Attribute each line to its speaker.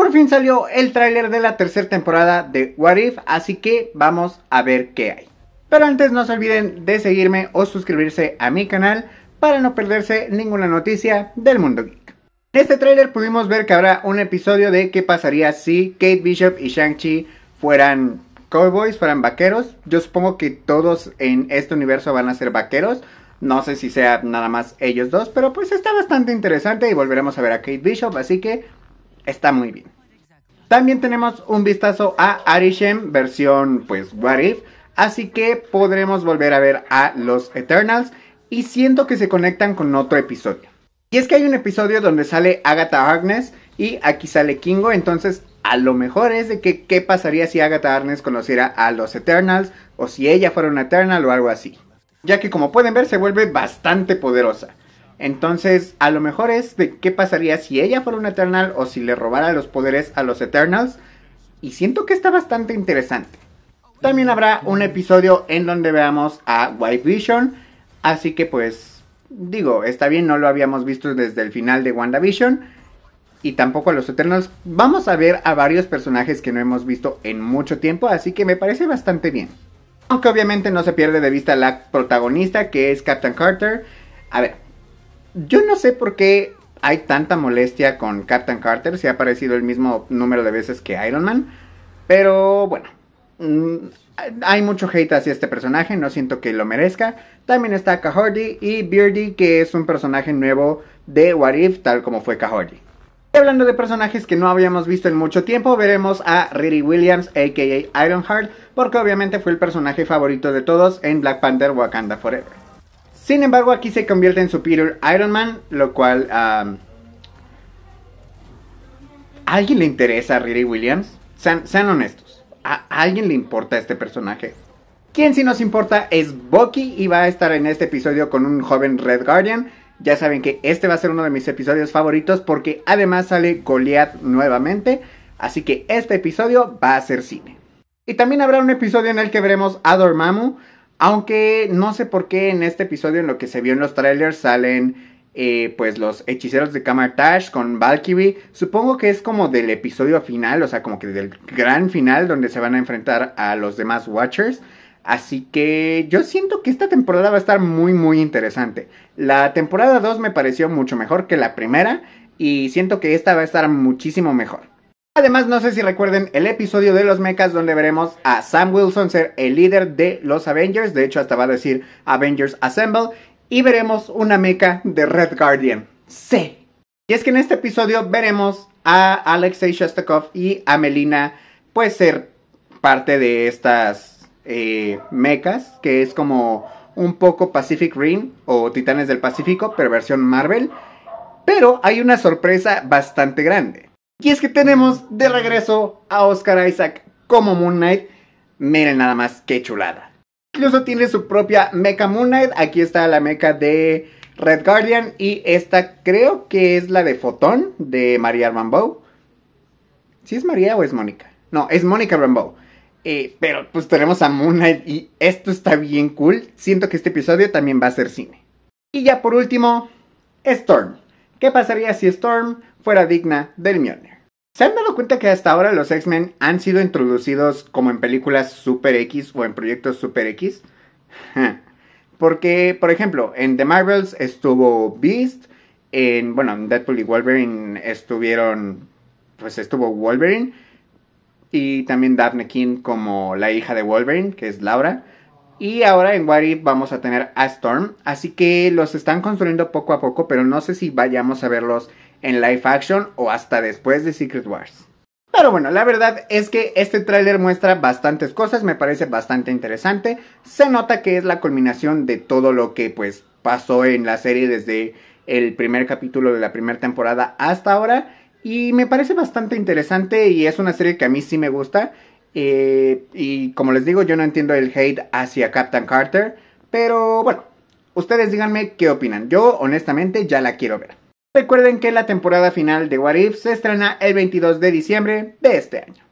Speaker 1: Por fin salió el tráiler de la tercera temporada de What If, así que vamos a ver qué hay. Pero antes no se olviden de seguirme o suscribirse a mi canal para no perderse ninguna noticia del mundo geek. En este tráiler pudimos ver que habrá un episodio de qué pasaría si Kate Bishop y Shang-Chi fueran cowboys, fueran vaqueros. Yo supongo que todos en este universo van a ser vaqueros. No sé si sea nada más ellos dos, pero pues está bastante interesante y volveremos a ver a Kate Bishop, así que está muy bien. También tenemos un vistazo a Arishem versión pues What If, así que podremos volver a ver a los Eternals y siento que se conectan con otro episodio. Y es que hay un episodio donde sale Agatha Harkness y aquí sale Kingo, entonces a lo mejor es de que qué pasaría si Agatha Harkness conociera a los Eternals o si ella fuera una Eternal o algo así. Ya que como pueden ver se vuelve bastante poderosa. Entonces, a lo mejor es de qué pasaría si ella fuera un Eternal o si le robara los poderes a los Eternals. Y siento que está bastante interesante. También habrá un episodio en donde veamos a White Vision. Así que pues, digo, está bien, no lo habíamos visto desde el final de WandaVision. Y tampoco a los Eternals. Vamos a ver a varios personajes que no hemos visto en mucho tiempo. Así que me parece bastante bien. Aunque obviamente no se pierde de vista la protagonista que es Captain Carter. A ver, yo no sé por qué hay tanta molestia con Captain Carter si ha aparecido el mismo número de veces que Iron Man. Pero bueno, mm, hay mucho hate hacia este personaje, no siento que lo merezca. También está Cahordy y Beardy, que es un personaje nuevo de Warif, tal como fue Y Hablando de personajes que no habíamos visto en mucho tiempo, veremos a Riri Williams, a.k.a. Ironheart, porque obviamente fue el personaje favorito de todos en Black Panther Wakanda Forever. Sin embargo, aquí se convierte en Superior Iron Man, lo cual... ¿A alguien le interesa a Riri Williams? Sean, honestos, ¿a alguien le importa este personaje? ¿Quién sí nos importa es Bucky y va a estar en este episodio con un joven Red Guardian. Ya saben que este va a ser uno de mis episodios favoritos porque además sale Goliath nuevamente. Así que este episodio va a ser cine. Y también habrá un episodio en el que veremos a Dormammu, aunque no sé por qué en este episodio en lo que se vio en los trailers salen eh, pues los hechiceros de Kamar-Tash con Valkyrie. Supongo que es como del episodio final, o sea, como que del gran final donde se van a enfrentar a los demás Watchers. Así que yo siento que esta temporada va a estar muy muy interesante. La temporada 2 me pareció mucho mejor que la primera y siento que esta va a estar muchísimo mejor. Además, no sé si recuerden el episodio de los mechas donde veremos a Sam Wilson ser el líder de los Avengers, de hecho hasta va a decir Avengers Assemble, y veremos una mecha de Red Guardian. Sí. Y es que en este episodio veremos a Alexei Shostakov y a Melina pues ser parte de estas eh, mechas, que es como un poco Pacific Rim o Titanes del Pacífico, pero versión Marvel. Pero hay una sorpresa bastante grande. Y es que tenemos de regreso a Oscar Isaac como Moon Knight. Miren nada más qué chulada. Incluso tiene su propia mecha Moon Knight. Aquí está la mecha de Red Guardian. Y esta creo que es la de Fotón de María Rambeau. Si es María o es Mónica? No, es Mónica Rambeau. Eh, pero pues tenemos a Moon Knight y esto está bien cool. Siento que este episodio también va a ser cine. Y ya por último, Storm. ¿Qué pasaría si Storm fuera digna del Mjolnir. ¿Se han dado cuenta que hasta ahora los X-Men han sido introducidos como en películas Super X o en proyectos Super X? Porque, por ejemplo, en The Marvels estuvo Beast, en, bueno, Deadpool y Wolverine estuvieron, pues estuvo Wolverine, y también Daphne King como la hija de Wolverine, que es Laura. Y ahora en Wari vamos a tener a Storm, así que los están construyendo poco a poco, pero no sé si vayamos a verlos en live action o hasta después de Secret Wars. Pero bueno, la verdad es que este tráiler muestra bastantes cosas, me parece bastante interesante. Se nota que es la culminación de todo lo que pues pasó en la serie desde el primer capítulo de la primera temporada hasta ahora. Y me parece bastante interesante y es una serie que a mí sí me gusta. Eh, y como les digo, yo no entiendo el hate hacia Captain Carter. Pero bueno, ustedes díganme qué opinan. Yo honestamente ya la quiero ver. Recuerden que la temporada final de What If se estrena el 22 de diciembre de este año.